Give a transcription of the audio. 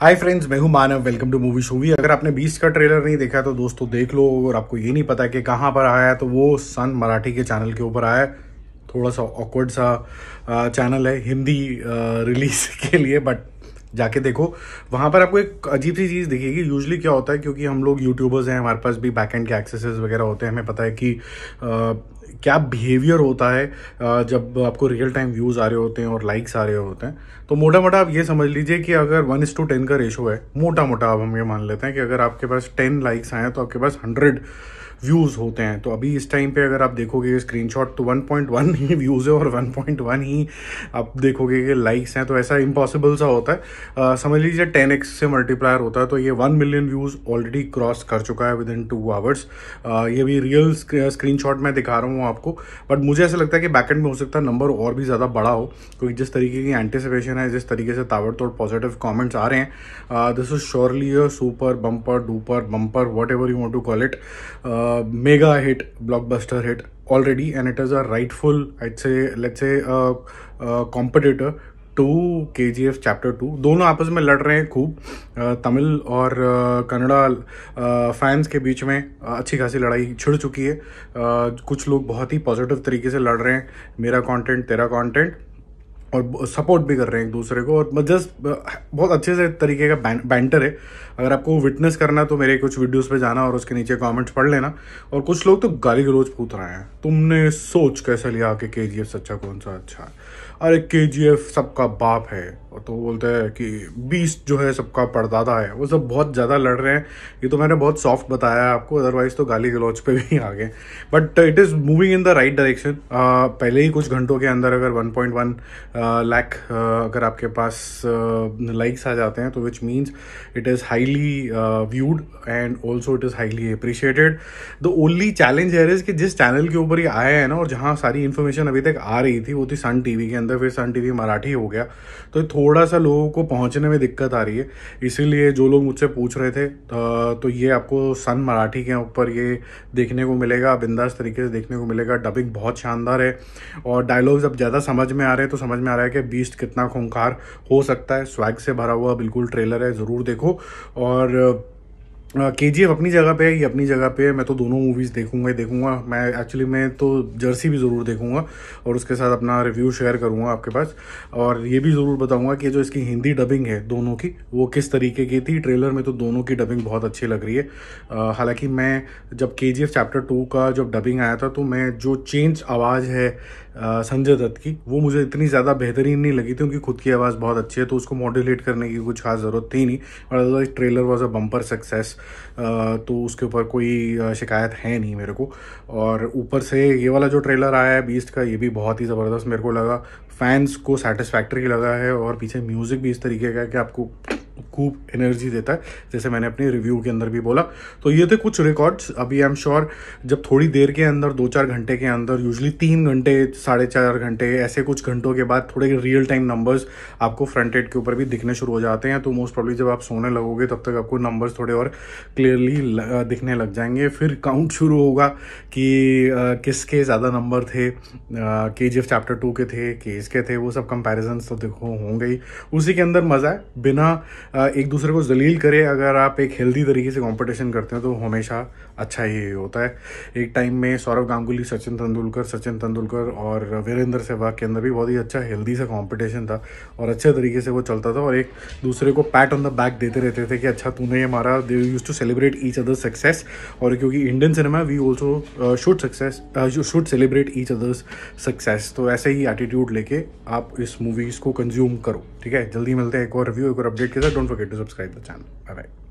हाय friends मैं हूं Manav welcome to movie shoovy अगर आपने बीस का ट्रेलर नहीं देखा तो दोस्तों देख लो और आपको ये नहीं पता कि कहाँ पर आया तो वो सन मराठी के चैनल के ऊपर आया थोड़ा सा ऑकवर्ड सा चैनल है हिंदी रिलीज के लिए बट जाके देखो वहाँ पर आपको एक अजीब सी चीज़ दिखेगी यूजली क्या होता है क्योंकि हम लोग यूट्यूबर्स हैं हमारे पास भी बैक एंड के एक्सेसेस वगैरह होते हैं हमें पता है कि आ, क्या बिहेवियर होता है जब आपको रियल टाइम व्यूज़ आ रहे होते हैं और लाइक्स आ रहे होते हैं तो मोटा मोटा आप ये समझ लीजिए कि अगर वन इस टू टेन का रेशो है मोटा मोटा आप हम ये मान लेते हैं कि अगर आपके पास टेन लाइक्स आए हैं तो आपके पास हंड्रेड व्यूज़ होते हैं तो अभी इस टाइम पे अगर आप देखोगे स्क्रीनशॉट तो 1.1 ही व्यूज़ है और 1.1 ही आप देखोगे कि लाइक्स हैं तो ऐसा इम्पॉसिबल सा होता है समझ लीजिए एक्स से मल्टीप्लायर होता है तो ये one million views already cross कर चुका है विद इन टू आवर्स ये भी रियल स्क्रीन मैं दिखा रहा हूँ आपको बट मुझे ऐसा लगता है कि बैकेंड में हो सकता है नंबर और भी ज़्यादा बड़ा हो क्योंकि जिस तरीके की एंटिसिपेशन है जिस तरीके से ताबड़तोड़ पॉजिटिव कॉमेंट्स आ रहे हैं this is surely a super bumper duper bumper whatever you want to call it mega hit blockbuster hit already and it is a rightful, a let's a competitor to K G F chapter two दोनों आपस में लड़ रहे हैं खूब uh, Tamil और uh, Kannada fans uh, के बीच में अच्छी खासी लड़ाई छिड़ चुकी है कुछ लोग बहुत ही पॉजिटिव तरीके से लड़ रहे हैं मेरा कॉन्टेंट तेरा कॉन्टेंट और सपोर्ट भी कर रहे हैं एक दूसरे को और जस्ट बहुत अच्छे से तरीके का बैंटर है अगर आपको विटनेस करना है तो मेरे कुछ वीडियोस पे जाना और उसके नीचे कमेंट्स पढ़ लेना और कुछ लोग तो गाली गलोज पूछ रहे हैं तुमने सोच कैसे लिया कि के जी एफ कौन सा अच्छा है अरे के जी एफ सबका बाप है तो बोलते हैं कि बीस जो है सबका पड़दादा है वो सब बहुत ज़्यादा लड़ रहे हैं ये तो मैंने बहुत सॉफ्ट बताया आपको अदरवाइज़ तो गाली गलौज पे भी आ गए but it is moving in the right direction पहले ही कुछ घंटों के अंदर अगर 1.1 पॉइंट वन लैक अगर आपके पास लाइक्स uh, आ जाते हैं तो which means it is highly viewed and also it is highly appreciated the only challenge है कि जिस चैनल के ऊपर ये आया है ना और जहाँ सारी इन्फॉर्मेशन अभी तक आ रही थी वो थी सन टी के अंदर अंदर फिर सन टीवी मराठी हो गया तो थोड़ा सा लोगों को पहुंचने में दिक्कत आ रही है इसीलिए जो लोग मुझसे पूछ रहे थे तो, तो ये आपको सन मराठी के ऊपर ये देखने को मिलेगा बिंदास तरीके से देखने को मिलेगा डबिंग बहुत शानदार है और डायलॉग्स अब ज़्यादा समझ में आ रहे हैं तो समझ में आ रहा है कि बीस्ट कितना खूंखार हो सकता है स्वैग से भरा हुआ बिल्कुल ट्रेलर है ज़रूर देखो और के जी एफ अपनी जगह पे है ये अपनी जगह पे है मैं तो दोनों मूवीज़ देखूंगा ही देखूंगा मैं एक्चुअली मैं तो जर्सी भी ज़रूर देखूंगा और उसके साथ अपना रिव्यू शेयर करूंगा आपके पास और ये भी ज़रूर बताऊंगा कि जो इसकी हिंदी डबिंग है दोनों की वो किस तरीके की थी ट्रेलर में तो दोनों की डबिंग बहुत अच्छी लग रही है हालाँकि मैं जब के जी एफ चैप्टर टू का जब डबिंग आया था तो मैं जो चेंज आवाज़ है संजय दत्त की वो मुझे इतनी ज़्यादा बेहतरीन नहीं लगी थी उनकी खुद की आवाज़ बहुत अच्छी है तो उसको मॉड्यूलेट करने की कुछ खास ज़रूरत थी नहीं और otherwise trailer was a bumper success तो उसके ऊपर कोई शिकायत है नहीं मेरे को और ऊपर से ये वाला जो ट्रेलर आया है बीस्ट का ये भी बहुत ही ज़बरदस्त मेरे को लगा फैंस को सेटिस्फैक्ट्री लगा है और पीछे म्यूज़िक भी इस तरीके का है कि आपको खूब एनर्जी देता है जैसे मैंने अपने रिव्यू के अंदर भी बोला तो ये थे कुछ रिकॉर्ड्स अभी आई एम श्योर जब थोड़ी देर के अंदर दो चार घंटे के अंदर यूजली तीन घंटे साढ़े चार घंटे ऐसे कुछ घंटों के बाद थोड़े रियल टाइम नंबर्स आपको फ्रंट एड के ऊपर भी दिखने शुरू हो जाते हैं तो मोस्ट प्रॉब्ली जब आप सोने लगोगे तब तक आपको नंबर्स थोड़े और क्लियरली दिखने लग जाएंगे फिर काउंट शुरू होगा कि किसके ज़्यादा नंबर थे के जी एफ चैप्टर टू के थे केस के थे वो सब कंपेरिजन तो देखो होंगे ही उसी के अंदर मज़ा है बिना एक दूसरे को जलील करें अगर आप एक हेल्दी तरीके से कंपटीशन करते हैं तो हमेशा अच्छा ही होता है एक टाइम में सौरव गांगुली सचिन तेंदुलकर सचिन तेंदुलकर और वीरेंद्र सहवाग के अंदर भी बहुत ही अच्छा हेल्दी सा कंपटीशन था और अच्छे तरीके से वो चलता था और एक दूसरे को पैट ऑन द बैक देते रहते थे कि अच्छा तूने ये मारा they use to celebrate each others success और क्योंकि Indian cinema we also should success should celebrate each others success तो ऐसे ही एटीट्यूड लेके आप इस मूवीज़ को कंज्यूम करो ठीक है जल्दी मिलते हैं एक और रिव्यू एक और अपडेट के साथ don't forget to subscribe the channel. Bye bye.